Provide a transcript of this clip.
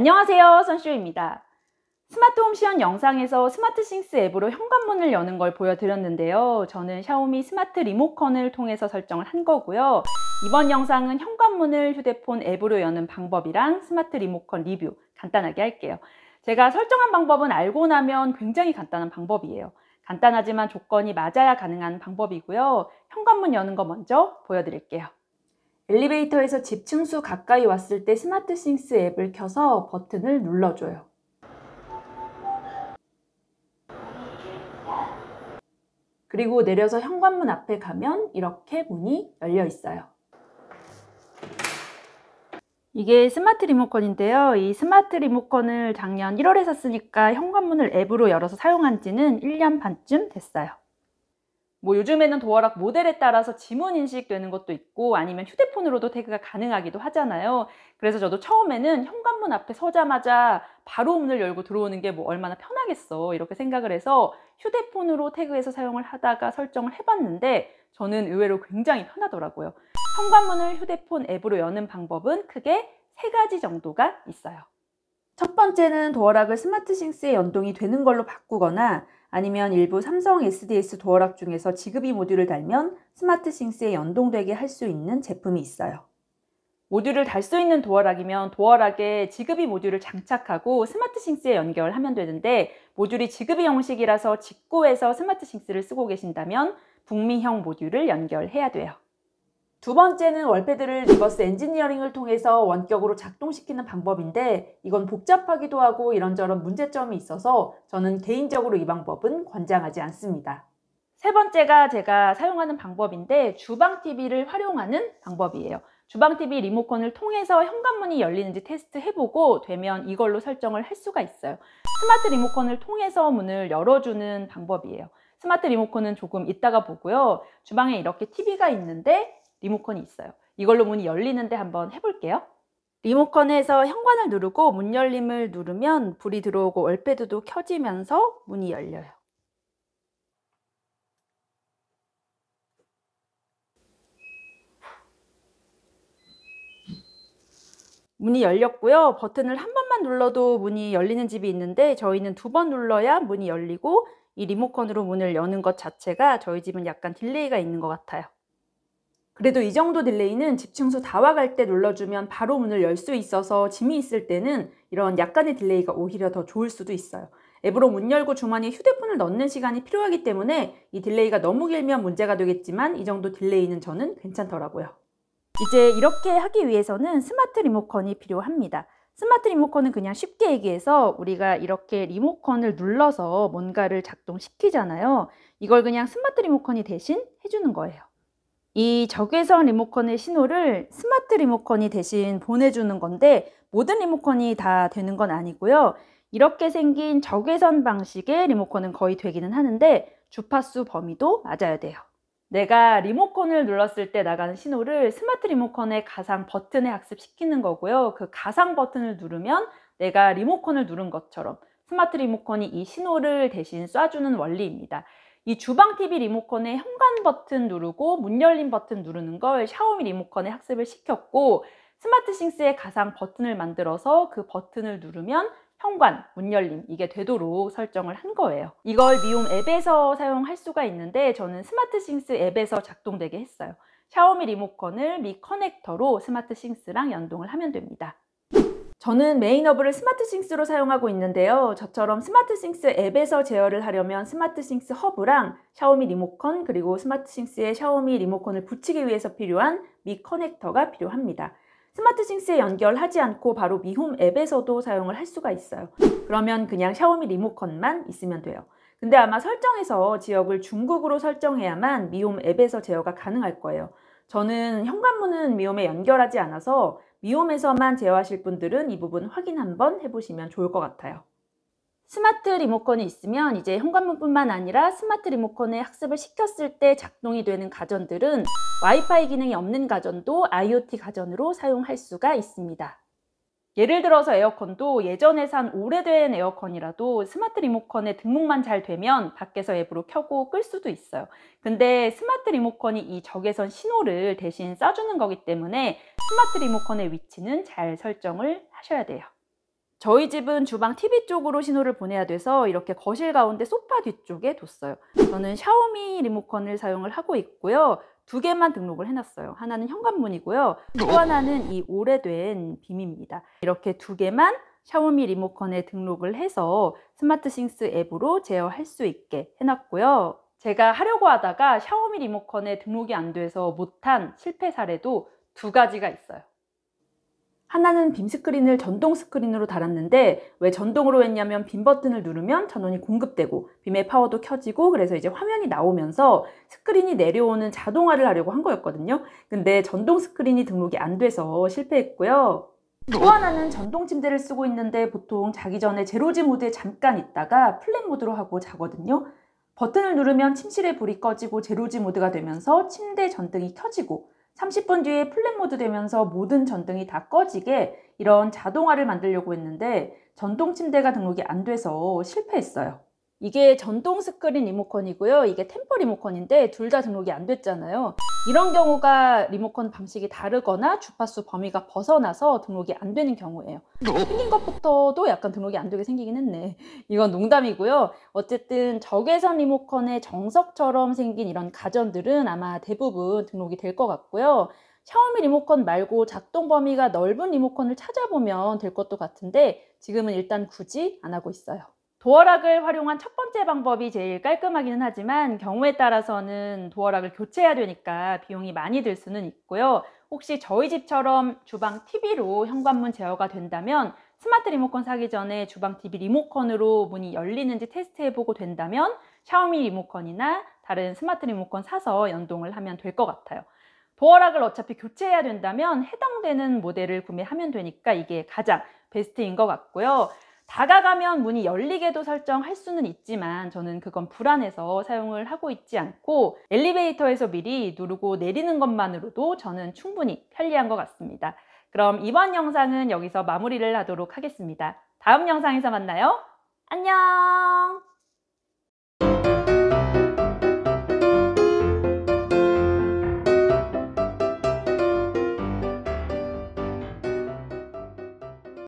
안녕하세요 선쇼입니다. 스마트홈 시연 영상에서 스마트싱스 앱으로 현관문을 여는 걸 보여드렸는데요. 저는 샤오미 스마트 리모컨을 통해서 설정을 한 거고요. 이번 영상은 현관문을 휴대폰 앱으로 여는 방법이랑 스마트 리모컨 리뷰 간단하게 할게요. 제가 설정한 방법은 알고 나면 굉장히 간단한 방법이에요. 간단하지만 조건이 맞아야 가능한 방법이고요. 현관문 여는 거 먼저 보여드릴게요. 엘리베이터에서 집층수 가까이 왔을 때 스마트 싱스 앱을 켜서 버튼을 눌러줘요. 그리고 내려서 현관문 앞에 가면 이렇게 문이 열려 있어요. 이게 스마트 리모컨인데요. 이 스마트 리모컨을 작년 1월에 샀으니까 현관문을 앱으로 열어서 사용한 지는 1년 반쯤 됐어요. 뭐 요즘에는 도어락 모델에 따라서 지문 인식되는 것도 있고 아니면 휴대폰으로도 태그가 가능하기도 하잖아요. 그래서 저도 처음에는 현관문 앞에 서자마자 바로 문을 열고 들어오는 게 뭐 얼마나 편하겠어 이렇게 생각을 해서 휴대폰으로 태그해서 사용을 하다가 설정을 해봤는데 저는 의외로 굉장히 편하더라고요. 현관문을 휴대폰 앱으로 여는 방법은 크게 세 가지 정도가 있어요. 첫 번째는 도어락을 스마트 싱스에 연동이 되는 걸로 바꾸거나 아니면 일부 삼성 SDS 도어락 중에서 지급이 모듈을 달면 스마트싱스에 연동되게 할 수 있는 제품이 있어요. 모듈을 달 수 있는 도어락이면 도어락에 지급이 모듈을 장착하고 스마트싱스에 연결하면 되는데 모듈이 지급이 형식이라서 직구에서 스마트싱스를 쓰고 계신다면 북미형 모듈을 연결해야 돼요. 두 번째는 월패드를 리버스 엔지니어링을 통해서 원격으로 작동시키는 방법인데 이건 복잡하기도 하고 이런저런 문제점이 있어서 저는 개인적으로 이 방법은 권장하지 않습니다. 세 번째가 제가 사용하는 방법인데 주방 TV를 활용하는 방법이에요. 주방 TV 리모컨을 통해서 현관문이 열리는지 테스트 해보고 되면 이걸로 설정을 할 수가 있어요. 스마트 리모컨을 통해서 문을 열어주는 방법이에요. 스마트 리모컨은 조금 이따가 보고요. 주방에 이렇게 TV가 있는데 리모컨이 있어요. 이걸로 문이 열리는데 한번 해볼게요. 리모컨에서 현관을 누르고 문 열림을 누르면 불이 들어오고 월패드도 켜지면서 문이 열려요. 문이 열렸고요. 버튼을 한 번만 눌러도 문이 열리는 집이 있는데 저희는 두 번 눌러야 문이 열리고 이 리모컨으로 문을 여는 것 자체가 저희 집은 약간 딜레이가 있는 것 같아요. 그래도 이 정도 딜레이는 집층소다 와갈 때 눌러주면 바로 문을 열 수 있어서 짐이 있을 때는 이런 약간의 딜레이가 오히려 더 좋을 수도 있어요. 앱으로 문 열고 주머니에 휴대폰을 넣는 시간이 필요하기 때문에 이 딜레이가 너무 길면 문제가 되겠지만 이 정도 딜레이는 저는 괜찮더라고요. 이제 이렇게 하기 위해서는 스마트 리모컨이 필요합니다. 스마트 리모컨은 그냥 쉽게 얘기해서 우리가 이렇게 리모컨을 눌러서 뭔가를 작동시키잖아요. 이걸 그냥 스마트 리모컨이 대신 해주는 거예요. 이 적외선 리모컨의 신호를 스마트 리모컨이 대신 보내주는 건데 모든 리모컨이 다 되는 건 아니고요. 이렇게 생긴 적외선 방식의 리모컨은 거의 되기는 하는데 주파수 범위도 맞아야 돼요. 내가 리모컨을 눌렀을 때 나가는 신호를 스마트 리모컨의 가상 버튼에 학습시키는 거고요. 그 가상 버튼을 누르면 내가 리모컨을 누른 것처럼 스마트 리모컨이 이 신호를 대신 쏴주는 원리입니다. 이 주방 TV 리모컨의 현관 버튼 누르고 문 열림 버튼 누르는 걸 샤오미 리모컨에 학습을 시켰고 스마트 싱스의 가상 버튼을 만들어서 그 버튼을 누르면 현관, 문 열림 이게 되도록 설정을 한 거예요. 이걸 미용 앱에서 사용할 수가 있는데 저는 스마트 싱스 앱에서 작동되게 했어요. 샤오미 리모컨을 미 커넥터로 스마트 싱스랑 연동을 하면 됩니다. 저는 메인어블을 스마트싱스로 사용하고 있는데요. 저처럼 스마트싱스 앱에서 제어를 하려면 스마트싱스 허브랑 샤오미 리모컨 그리고 스마트싱스에 샤오미 리모컨을 붙이기 위해서 필요한 미 커넥터가 필요합니다. 스마트싱스에 연결하지 않고 바로 미홈 앱에서도 사용을 할 수가 있어요. 그러면 그냥 샤오미 리모컨만 있으면 돼요. 근데 아마 설정에서 지역을 중국으로 설정해야만 미홈 앱에서 제어가 가능할 거예요. 저는 현관문은 미홈에 연결하지 않아서 미홈에서만 제어하실 분들은 이 부분 확인 한번 해보시면 좋을 것 같아요. 스마트 리모컨이 있으면 이제 현관문뿐만 아니라 스마트 리모컨에 학습을 시켰을 때 작동이 되는 가전들은 와이파이 기능이 없는 가전도 IoT 가전으로 사용할 수가 있습니다. 예를 들어서 에어컨도 예전에 산 오래된 에어컨이라도 스마트 리모컨에 등록만 잘 되면 밖에서 앱으로 켜고 끌 수도 있어요. 근데 스마트 리모컨이 이 적외선 신호를 대신 쏴주는 거기 때문에 스마트 리모컨의 위치는 잘 설정을 하셔야 돼요. 저희 집은 주방 TV 쪽으로 신호를 보내야 돼서 이렇게 거실 가운데 소파 뒤쪽에 뒀어요. 저는 샤오미 리모컨을 사용을 하고 있고요. 두 개만 등록을 해놨어요. 하나는 현관문이고요. 또 어? 하나는 이 오래된 빔입니다. 이렇게 두 개만 샤오미 리모컨에 등록을 해서 스마트싱스 앱으로 제어할 수 있게 해놨고요. 제가 하려고 하다가 샤오미 리모컨에 등록이 안 돼서 못한 실패 사례도 두 가지가 있어요. 하나는 빔 스크린을 전동 스크린으로 달았는데 왜 전동으로 했냐면 빔 버튼을 누르면 전원이 공급되고 빔의 파워도 켜지고 그래서 이제 화면이 나오면서 스크린이 내려오는 자동화를 하려고 한 거였거든요. 근데 전동 스크린이 등록이 안 돼서 실패했고요. 또 하나는 전동 침대를 쓰고 있는데 보통 자기 전에 제로지 모드에 잠깐 있다가 플랫 모드로 하고 자거든요. 버튼을 누르면 침실에 불이 꺼지고 제로지 모드가 되면서 침대 전등이 켜지고 30분 뒤에 플랫 모드 되면서 모든 전등이 다 꺼지게 이런 자동화를 만들려고 했는데 전동 침대가 등록이 안 돼서 실패했어요. 이게 전동 스크린 리모컨이고요. 이게 템퍼 리모컨인데 둘 다 등록이 안 됐잖아요. 이런 경우가 리모컨 방식이 다르거나 주파수 범위가 벗어나서 등록이 안 되는 경우예요. 어? 생긴 것부터도 약간 등록이 안 되게 생기긴 했네. 이건 농담이고요. 어쨌든 적외선 리모컨의 정석처럼 생긴 이런 가전들은 아마 대부분 등록이 될 것 같고요. 샤오미 리모컨 말고 작동 범위가 넓은 리모컨을 찾아보면 될 것도 같은데 지금은 일단 굳이 안 하고 있어요. 도어락을 활용한 첫 번째 방법이 제일 깔끔하기는 하지만 경우에 따라서는 도어락을 교체해야 되니까 비용이 많이 들 수는 있고요. 혹시 저희 집처럼 주방 TV로 현관문 제어가 된다면 스마트 리모컨 사기 전에 주방 TV 리모컨으로 문이 열리는지 테스트해보고 된다면 샤오미 리모컨이나 다른 스마트 리모컨 사서 연동을 하면 될 것 같아요. 도어락을 어차피 교체해야 된다면 해당되는 모델을 구매하면 되니까 이게 가장 베스트인 것 같고요. 다가가면 문이 열리게도 설정할 수는 있지만 저는 그건 불안해서 사용을 하고 있지 않고 엘리베이터에서 미리 누르고 내리는 것만으로도 저는 충분히 편리한 것 같습니다. 그럼 이번 영상은 여기서 마무리를 하도록 하겠습니다. 다음 영상에서 만나요. 안녕!